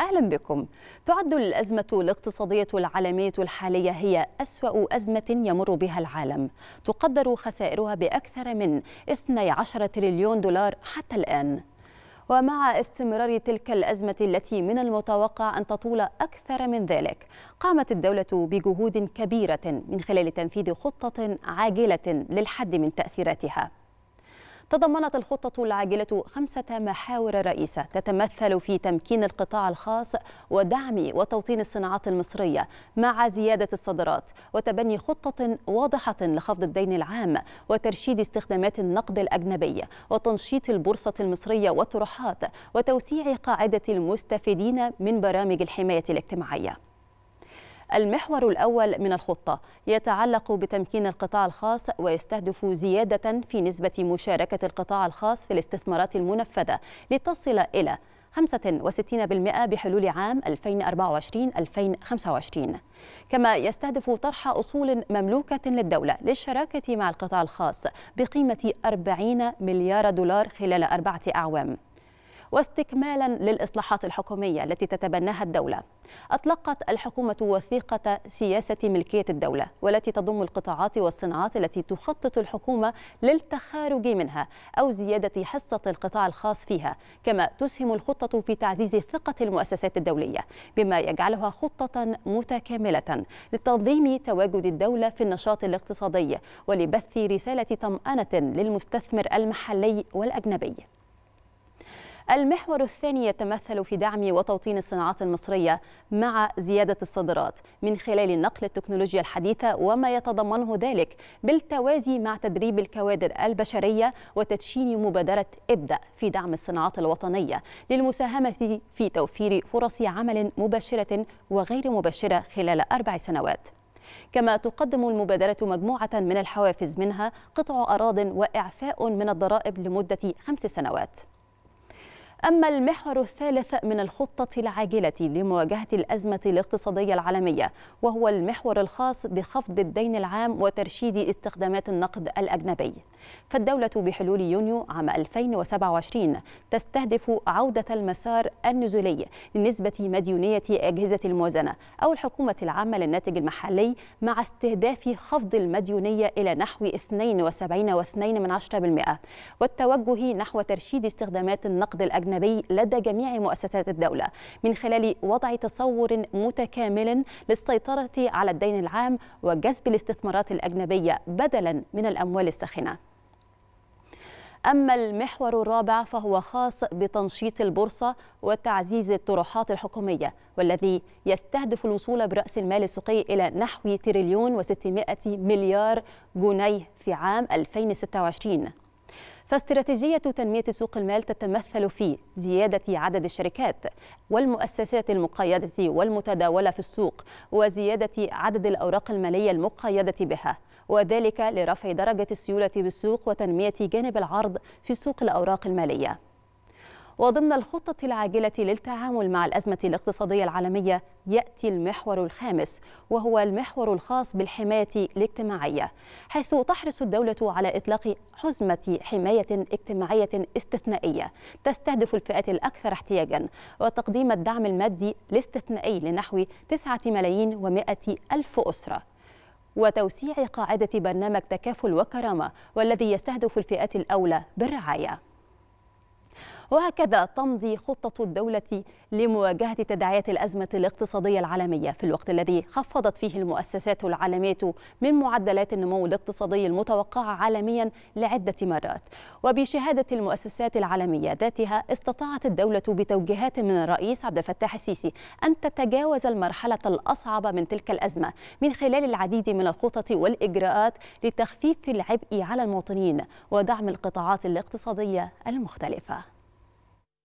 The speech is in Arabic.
أهلا بكم تعد الأزمة الاقتصادية العالمية الحالية هي أسوأ أزمة يمر بها العالم تقدر خسائرها بأكثر من 12 تريليون دولار حتى الآن ومع استمرار تلك الأزمة التي من المتوقع أن تطول أكثر من ذلك قامت الدولة بجهود كبيرة من خلال تنفيذ خطة عاجلة للحد من تأثيراتها تضمنت الخطة العاجلة خمسة محاور رئيسة تتمثل في تمكين القطاع الخاص ودعم وتوطين الصناعات المصرية مع زيادة الصادرات وتبني خطة واضحة لخفض الدين العام وترشيد استخدامات النقد الأجنبي وتنشيط البورصة المصرية والطروحات وتوسيع قاعدة المستفيدين من برامج الحماية الاجتماعية المحور الأول من الخطة يتعلق بتمكين القطاع الخاص ويستهدف زيادة في نسبة مشاركة القطاع الخاص في الاستثمارات المنفذة لتصل إلى 65% بحلول عام 2024-2025 كما يستهدف طرح أصول مملوكة للدولة للشراكة مع القطاع الخاص بقيمة 40 مليار دولار خلال أربعة أعوام واستكمالا للإصلاحات الحكومية التي تتبناها الدولة أطلقت الحكومة وثيقة سياسة ملكية الدولة والتي تضم القطاعات والصناعات التي تخطط الحكومة للتخارج منها أو زيادة حصة القطاع الخاص فيها كما تسهم الخطة في تعزيز ثقة المؤسسات الدولية بما يجعلها خطة متكاملة لتنظيم تواجد الدولة في النشاط الاقتصادي ولبث رسالة طمأنة للمستثمر المحلي والأجنبي المحور الثاني يتمثل في دعم وتوطين الصناعات المصرية مع زيادة الصادرات من خلال نقل التكنولوجيا الحديثة وما يتضمنه ذلك بالتوازي مع تدريب الكوادر البشرية وتدشين مبادرة ابدأ في دعم الصناعات الوطنية للمساهمة في, توفير فرص عمل مباشرة وغير مباشرة خلال أربع سنوات كما تقدم المبادرة مجموعة من الحوافز منها قطع أراض وإعفاء من الضرائب لمدة خمس سنوات أما المحور الثالث من الخطة العاجلة لمواجهة الأزمة الاقتصادية العالمية وهو المحور الخاص بخفض الدين العام وترشيد استخدامات النقد الأجنبي فالدولة بحلول يونيو عام 2027 تستهدف عودة المسار النزولي لنسبة مديونية أجهزة الموازنة أو الحكومة العامة للناتج المحلي مع استهداف خفض المديونية إلى نحو 72.2% والتوجه نحو ترشيد استخدامات النقد الأجنبي الأجنبي لدى جميع مؤسسات الدولة من خلال وضع تصور متكامل للسيطرة على الدين العام وجذب الاستثمارات الأجنبية بدلا من الأموال الساخنة أما المحور الرابع فهو خاص بتنشيط البورصة وتعزيز الطروحات الحكومية والذي يستهدف الوصول برأس المال السوقي إلى نحو تريليون و600 مليار جنيه في عام 2026 فاستراتيجية تنمية سوق المال تتمثل في زيادة عدد الشركات والمؤسسات المقيدة والمتداولة في السوق وزيادة عدد الأوراق المالية المقيدة بها وذلك لرفع درجة السيولة بالسوق وتنمية جانب العرض في سوق الأوراق المالية وضمن الخطة العاجلة للتعامل مع الأزمة الاقتصادية العالمية يأتي المحور الخامس وهو المحور الخاص بالحماية الاجتماعية حيث تحرص الدولة على إطلاق حزمة حماية اجتماعية استثنائية تستهدف الفئات الأكثر احتياجا وتقديم الدعم المادي الاستثنائي لنحو 9 ملايين و100 ألف أسرة وتوسيع قاعدة برنامج تكافل وكرامة والذي يستهدف الفئات الأولى بالرعاية وهكذا تمضي خطة الدولة لمواجهة تداعيات الأزمة الاقتصادية العالمية في الوقت الذي خفضت فيه المؤسسات العالمية من معدلات النمو الاقتصادي المتوقعة عالميا لعدة مرات وبشهادة المؤسسات العالمية ذاتها استطاعت الدولة بتوجيهات من الرئيس عبد الفتاح السيسي أن تتجاوز المرحلة الأصعب من تلك الأزمة من خلال العديد من الخطط والإجراءات لتخفيف العبء على المواطنين ودعم القطاعات الاقتصادية المختلفة